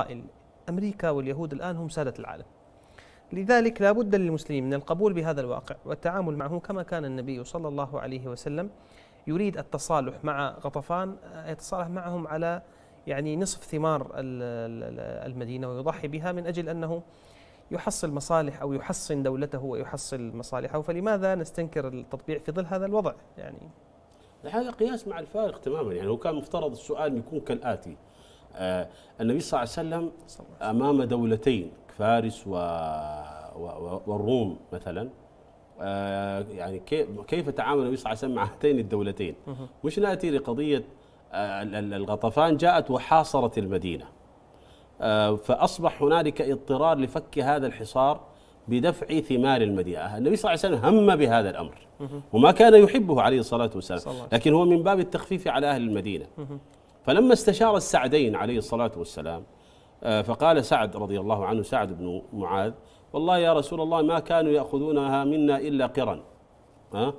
قائل أمريكا واليهود الآن هم سادة العالم لذلك لا بد للمسلمين من القبول بهذا الواقع والتعامل معه كما كان النبي صلى الله عليه وسلم يريد التصالح مع غطفان يتصالح معهم على يعني نصف ثمار المدينة ويضحي بها من أجل أنه يحصل مصالح أو يحصن دولته ويحصل مصالحه فلماذا نستنكر التطبيع في ظل هذا الوضع يعني هذا قياس مع الفارق تماما يعني هو كان مفترض السؤال يكون كالآتي آه، النبي صلى الله عليه وسلم أمام دولتين فارس والروم مثلا آه، يعني كيف تعامل النبي صلى الله عليه وسلم مع هاتين الدولتين مش نأتي لقضية آه، الغطفان جاءت وحاصرت المدينة فأصبح هنالك اضطرار لفك هذا الحصار بدفع ثمار المدينة النبي صلى الله عليه وسلم هم بهذا الأمر وما كان يحبه عليه الصلاة والسلام لكن هو من باب التخفيف على أهل المدينة فلما استشار السعدين عليه الصلاة والسلام آه، فقال سعد رضي الله عنه سعد بن معاذ والله يا رسول الله ما كانوا يأخذونها منا إلا قرا آه، ها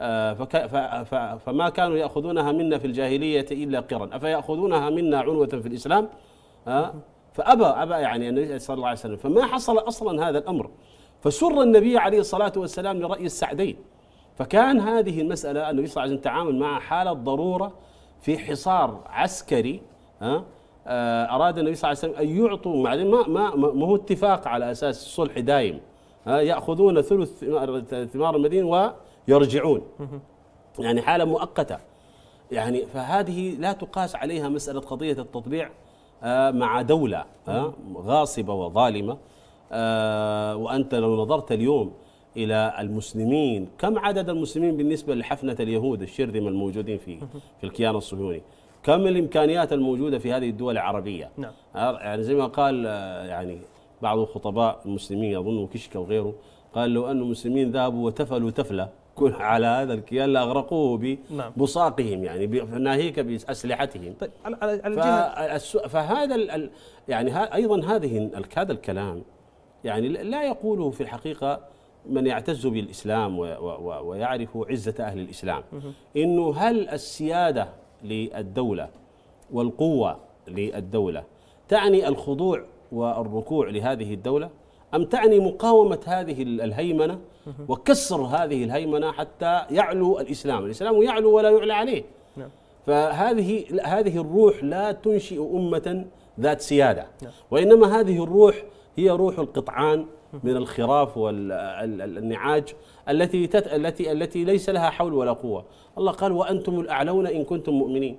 آه، فما كانوا يأخذونها منا في الجاهلية إلا قرا أفيأخذونها منا عنوة في الإسلام ها فأبى أبى يعني النبي صلى الله عليه وسلم فما حصل أصلا هذا الأمر فسر النبي عليه الصلاة والسلام لرأي السعدين فكان هذه المسألة النبي صلى الله عليه وسلم تعامل معها حالة ضرورة في حصار عسكري ها آه، اراد النبي صلى الله عليه وسلم ان يعطوا بعدين ما ما ما هو اتفاق على اساس الصلح دايم ها ياخذون ثلث ثمار المدينه ويرجعون يعني حاله مؤقته يعني فهذه لا تقاس عليها مساله قضيه التطبيع آه، مع دوله غاصبه وظالمه آه، وانت لو نظرت اليوم إلى المسلمين كم عدد المسلمين بالنسبة لحفنة اليهود الشرذمة الموجودين في في الكيان الصهيوني كم الإمكانيات الموجودة في هذه الدول العربية نعم. يعني زي ما قال آه، يعني بعض خطباء المسلمين أظن كشكا وغيره قال لو أن المسلمين ذهبوا وتفلوا تفلة كل على هذا الكيان لاغرقوه ببصاقهم نعم. يعني ناهيك باسلحتهم طيب على الجهه فهذا يعني ايضا هذه هذا الكلام يعني لا يقوله في الحقيقه من يعتز بالإسلام ويعرف عزة أهل الإسلام إنه هل السيادة للدولة والقوة للدولة تعني الخضوع والركوع لهذه الدولة أم تعني مقاومة هذه الهيمنة وكسر هذه الهيمنة حتى يعلو الإسلام الإسلام يعلو ولا يعلى عليه نعم. فهذه هذه الروح لا تنشئ أمة ذات سيادة نعم. وإنما هذه الروح هي روح القطعان من الخراف والنعاج التي تت... التي التي ليس لها حول ولا قوه الله قال وانتم الاعلون ان كنتم مؤمنين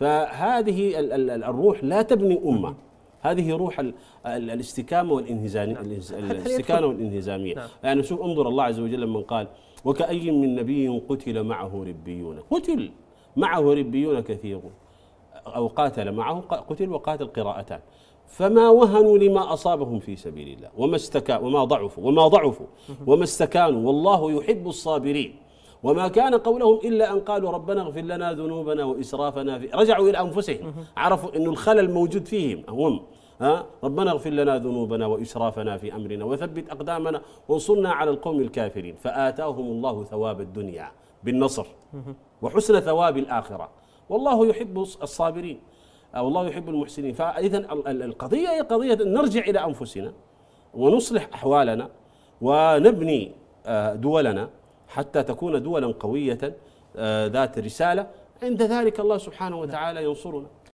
فهذه الروح لا تبني امه هذه روح ال ال الاستكامه نعم. والانهزامية الاستكانه نعم. والانهزاميه يعني شوف انظر الله عز وجل لما قال وكأي من نبي قتل معه ربيون قتل معه ربيون كثير أو قاتل معه قتل وقاتل قراءتان فما وهنوا لما أصابهم في سبيل الله وما استكا وما ضعفوا وما ضعفوا وما استكانوا والله يحب الصابرين وما كان قولهم إلا أن قالوا ربنا اغفر لنا ذنوبنا وإسرافنا في رجعوا إلى أنفسهم عرفوا أن الخلل موجود فيهم هم ها ربنا اغفر لنا ذنوبنا وإسرافنا في أمرنا وثبت أقدامنا وانصرنا على القوم الكافرين فآتاهم الله ثواب الدنيا بالنصر وحسن ثواب الآخرة والله يحب الصابرين آه، والله يحب المحسنين فإذا القضية هي قضية نرجع إلى أنفسنا ونصلح أحوالنا ونبني آه، دولنا حتى تكون دولا قوية آه، ذات رسالة عند ذلك الله سبحانه وتعالى ينصرنا